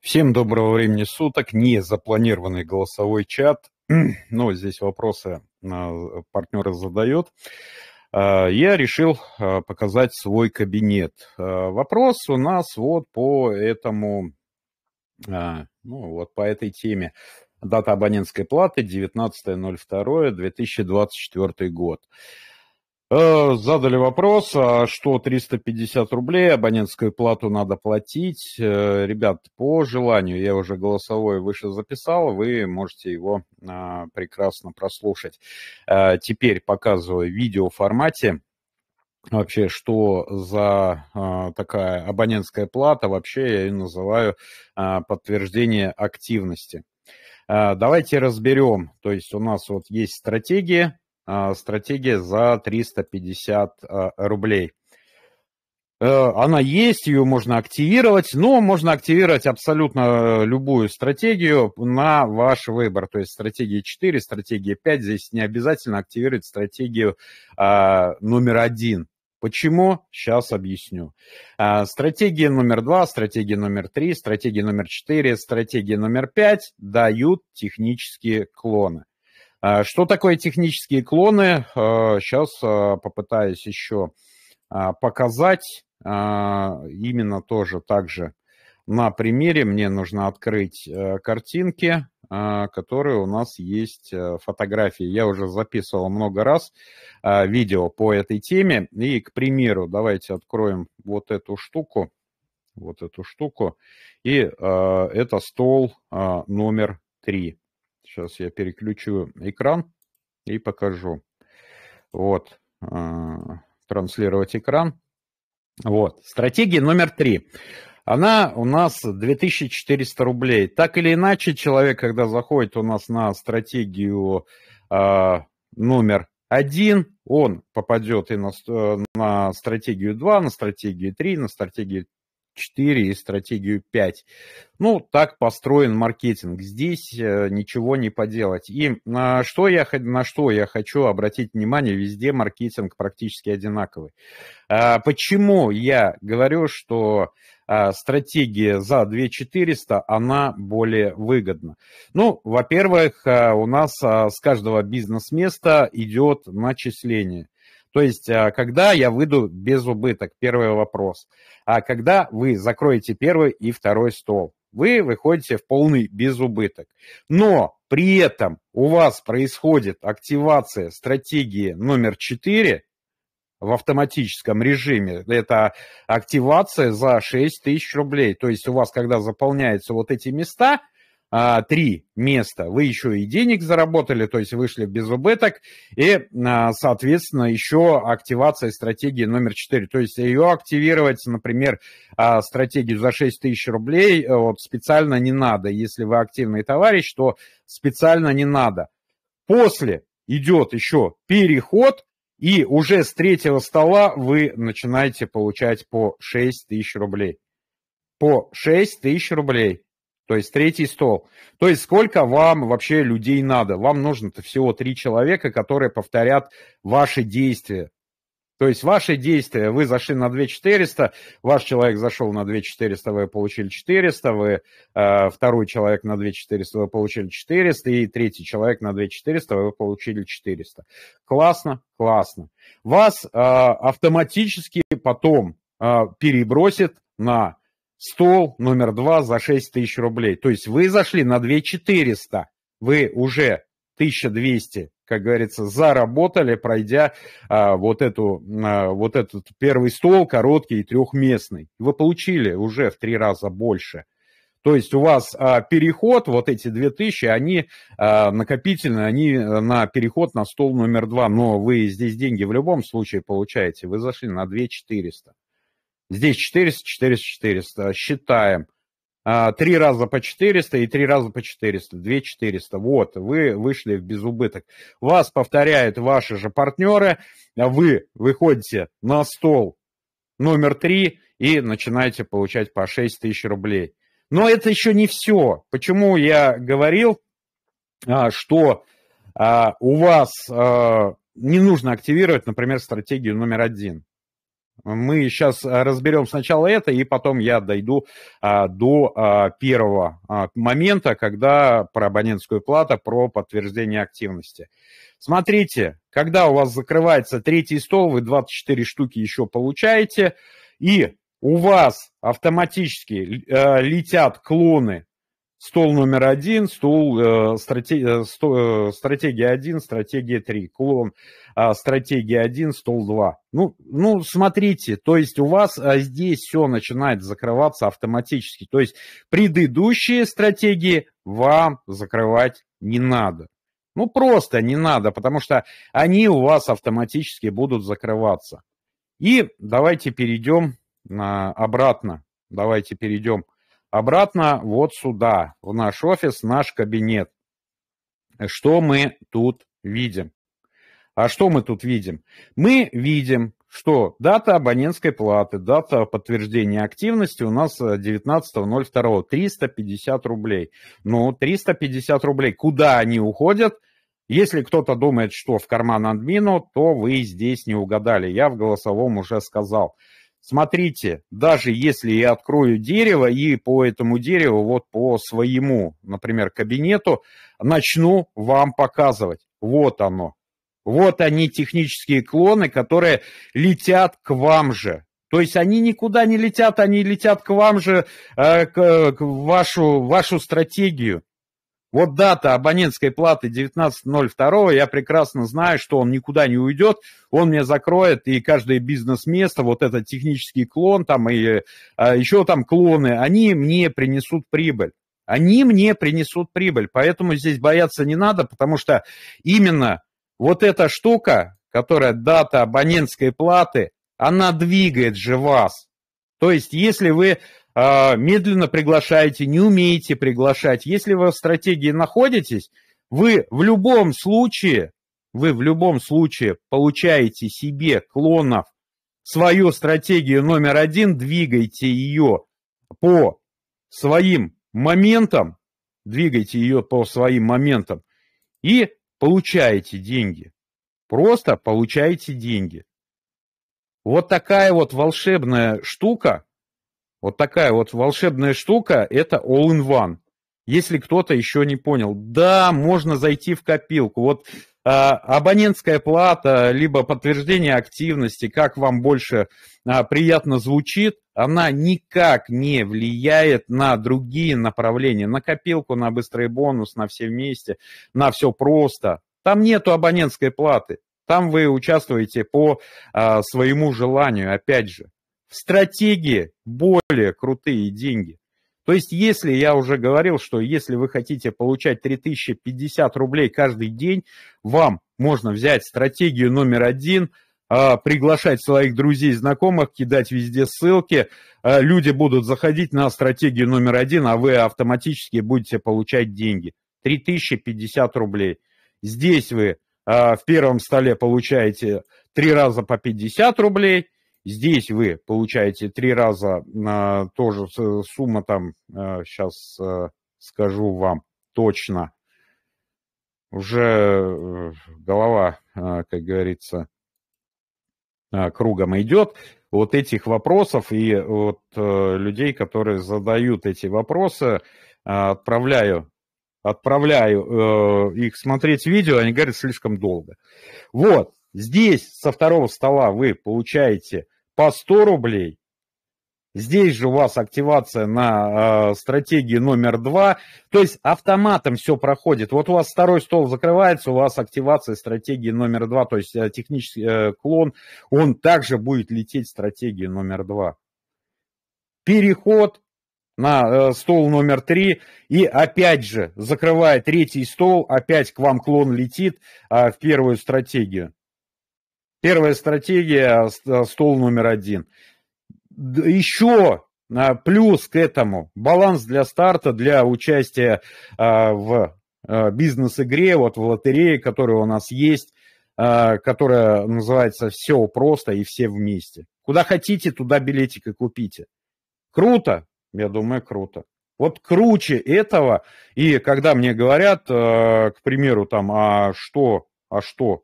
Всем доброго времени суток. Не запланированный голосовой чат. Но ну, здесь вопросы а, партнеры задает. А, я решил а, показать свой кабинет. Вопрос у нас вот по этому, ну вот по этой теме. Дата абонентской платы 19.02.2024 год. Э, задали вопрос, а что 350 рублей, абонентскую плату надо платить. Э, ребят, по желанию, я уже голосовой выше записал, вы можете его а, прекрасно прослушать. Э, теперь показываю в видеоформате вообще, что за а, такая абонентская плата, вообще я ее называю а, подтверждение активности. А, давайте разберем, то есть у нас вот есть стратегия, а, стратегия за 350 а, рублей. Э, она есть, ее можно активировать, но можно активировать абсолютно любую стратегию на ваш выбор. То есть стратегия 4, стратегия 5. Здесь не обязательно активировать стратегию а, номер 1. Почему? Сейчас объясню. стратегия номер 2, стратегия номер 3, стратегия номер 4, стратегия номер 5 дают технические клоны. А, что такое технические клоны? Сейчас а, а, попытаюсь еще показать именно тоже так же на примере. Мне нужно открыть э, картинки, которые у нас есть э, фотографии. Я уже записывал много раз видео по этой теме. И, к примеру, давайте откроем вот эту штуку. Вот эту штуку. И это стол номер три. Сейчас я переключу экран и покажу. Вот, а, транслировать экран. Вот, стратегия номер три. Она у нас 2400 рублей. Так или иначе, человек, когда заходит у нас на стратегию а, номер один, он попадет и на, на стратегию 2, на стратегию 3, на стратегию 4 и стратегию 5. Ну, так построен маркетинг. Здесь э, ничего не поделать. И на что, я, на что я хочу обратить внимание, везде маркетинг практически одинаковый. А, почему я говорю, что а, стратегия за 2400, она более выгодна. Ну, во-первых, а, у нас с каждого бизнес-места идет начисление. То есть, а, когда я выйду без убыток? Первый вопрос. А когда вы закроете первый и второй стол? Вы выходите в полный без убыток. Но при этом у вас происходит активация стратегии номер 4 в автоматическом режиме. Это активация за 6 тысяч рублей. То есть у вас, когда заполняются вот эти места, а, три места. Вы еще и денег заработали, то есть вышли без убыток, и, а, соответственно, еще активация стратегии номер 4. То есть ее активировать, например, а, стратегию за 6 тысяч рублей э, вот, специально не надо. Если вы активный товарищ, то специально не надо. После идет еще переход, и уже с третьего стола вы начинаете получать по 6 тысяч рублей. По 6 тысяч рублей. То есть третий стол. То есть сколько вам вообще людей надо? Вам нужно-то всего три человека, которые повторят ваши действия. То есть ваши действия, вы зашли на 2400, ваш человек зашел на 2400, вы получили 400, вы, э, второй человек на 2400, вы получили 400, и третий человек на 2400, вы получили 400. Классно, классно. Вас э, автоматически потом э, перебросит на стол номер два за 6 тысяч рублей. То есть вы зашли на 2 400, вы уже 1200, как говорится, заработали, пройдя а, вот, эту, а, вот этот первый стол, короткий и трехместный. Вы получили уже в три раза больше. То есть у вас а, переход, вот эти 2000, они а, накопительные, они а, на переход на стол номер два, но вы здесь деньги в любом случае получаете, вы зашли на 2400. Здесь 400, 400, 400. Считаем. А, три раза по 400 и три раза по 400. 2 400. Вот, вы вышли в безубыток. Вас повторяют ваши же партнеры. А вы выходите на стол номер три и начинаете получать по 6 тысяч рублей. Но это еще не все. Почему я говорил, а, что у вас не нужно активировать, например, стратегию номер один. Мы сейчас а, разберем сначала это, и потом я дойду а, до а, первого а, момента, когда про абонентскую плату, про подтверждение активности. Смотрите, когда у вас закрывается третий стол, вы 24 штуки еще получаете, и у вас автоматически э, летят клоны Стол номер один, стол, э, стратег, э, э, стратегия один, стратегия три, клон, э, стратегия один, стол два. Ну, ну, смотрите, то есть у вас а, здесь все начинает закрываться автоматически. То есть предыдущие стратегии вам закрывать не надо. Ну, просто не надо, потому что они у вас автоматически будут закрываться. И давайте перейдем обратно. Давайте перейдем обратно вот сюда, в наш офис, наш кабинет. Что мы тут видим? А что мы тут видим? Мы видим, что дата абонентской платы, дата подтверждения активности у нас 19.02, э, 350 рублей. Ну, 350 рублей, куда они уходят? Если кто-то думает, что в карман админу, то вы здесь не угадали. Я в голосовом уже сказал смотрите, даже если я открою дерево и по этому дереву, вот по своему, например, кабинету, начну вам показывать. Вот оно. Вот они, технические клоны, которые летят к вам же. То есть они никуда не летят, они летят к вам же, э, к вашу, вашу стратегию. Вот дата абонентской платы 19.02, я прекрасно знаю, что он никуда не уйдет, он меня закроет и каждое бизнес-место, вот этот технический клон там и а, еще там клоны, они мне принесут прибыль. Они мне принесут прибыль, поэтому здесь бояться не надо, потому что именно вот эта штука, которая дата абонентской платы, она двигает же вас. То есть, если вы а, медленно приглашаете, не умеете приглашать. Если вы в стратегии находитесь, вы в любом случае, вы в любом случае получаете себе клонов, свою стратегию номер один, двигайте ее по своим моментам, двигайте ее по своим моментам и получаете деньги. Просто получаете деньги. Вот такая вот волшебная штука – вот такая вот волшебная штука – это All-in-One. Если кто-то еще не понял, да, можно зайти в копилку. Вот а, абонентская плата, либо подтверждение активности, как вам больше а, приятно звучит, она никак не влияет на другие направления, на копилку, на быстрый бонус, на все вместе, на все просто. Там нету абонентской платы, там вы участвуете по а, своему желанию, опять же в стратегии более крутые деньги. То есть, если я уже говорил, что если вы хотите получать 3050 рублей каждый день, вам можно взять стратегию номер один, а, приглашать своих друзей, знакомых, кидать везде ссылки. А, люди будут заходить на стратегию номер один, а вы автоматически будете получать деньги. 3050 рублей. Здесь вы а, в первом столе получаете три раза по 50 рублей – Здесь вы получаете три раза э, тоже сумма там, э, а, сейчас э, а, скажу вам точно, уже э, голова, э, как говорится, э, кругом идет вот этих вопросов и вот э, людей, которые задают эти вопросы, э, отправляю, отправляю э, их смотреть видео, они говорят слишком долго. Вот, Здесь со второго стола вы получаете по 100 рублей. Здесь же у вас активация на э, стратегии номер 2. То есть автоматом все проходит. Вот у вас второй стол закрывается, у вас активация стратегии номер 2. То есть э, технический э, клон, он также будет лететь стратегии номер 2. Переход на э, стол номер 3. И опять же, закрывая третий стол, опять к вам клон летит э, в первую стратегию. Первая стратегия, э, стол номер один. Еще э, плюс к этому баланс для старта, для участия э, в бизнес-игре, вот в лотерее, которая у нас есть, которая называется «Все просто и все вместе». Куда хотите, туда билетик и купите. Круто? Я думаю, круто. Вот круче этого, и когда мне говорят, к примеру, там, а что, а что,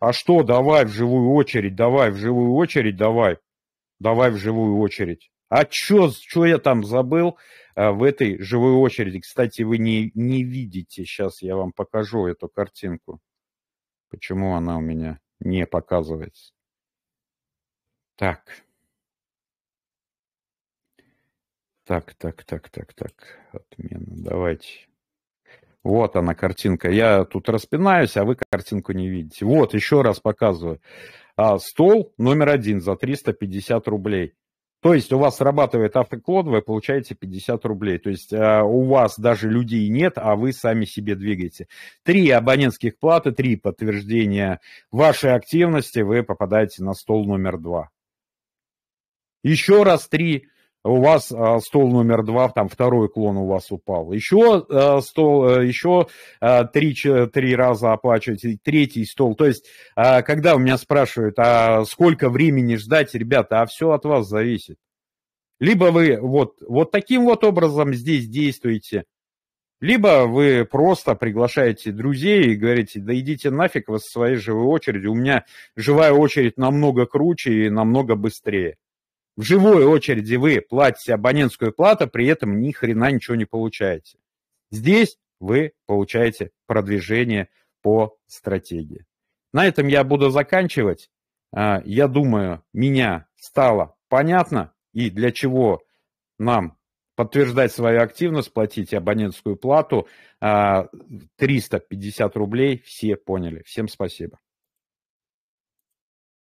а что, давай в живую очередь, давай в живую очередь, давай. Давай в живую очередь. А что, чё я там забыл а, в этой живой очереди? Кстати, вы не, не видите, сейчас я вам покажу эту картинку. Почему она у меня не показывается? Так. Так, так, так, так, так. Отмена. Давайте. Вот она картинка. Я тут распинаюсь, а вы картинку не видите. Вот, еще раз показываю. А, стол номер один за 350 рублей. То есть у вас срабатывает автоклон, вы получаете 50 рублей. То есть э, у вас даже людей нет, а вы сами себе двигаете. Три абонентских платы, три подтверждения вашей активности, вы попадаете на стол номер два. Еще раз три у вас э, стол номер два, там второй клон у вас упал. Еще а, э, стол, еще э, а, три, три раза оплачиваете, третий стол. То есть, э, когда у меня спрашивают, а сколько времени ждать, ребята, а все от вас зависит. Либо вы вот, вот таким вот образом здесь действуете, либо вы просто приглашаете друзей и говорите, да идите нафиг вы со своей живой очередью, у меня живая очередь намного круче и намного быстрее в живой очереди вы платите абонентскую плату, при этом ни хрена ничего не получаете. Здесь вы получаете продвижение по стратегии. На этом я буду заканчивать. А, я думаю, меня стало понятно и для чего нам подтверждать свою активность, платить абонентскую плату 350 а, рублей. Все поняли. Всем спасибо.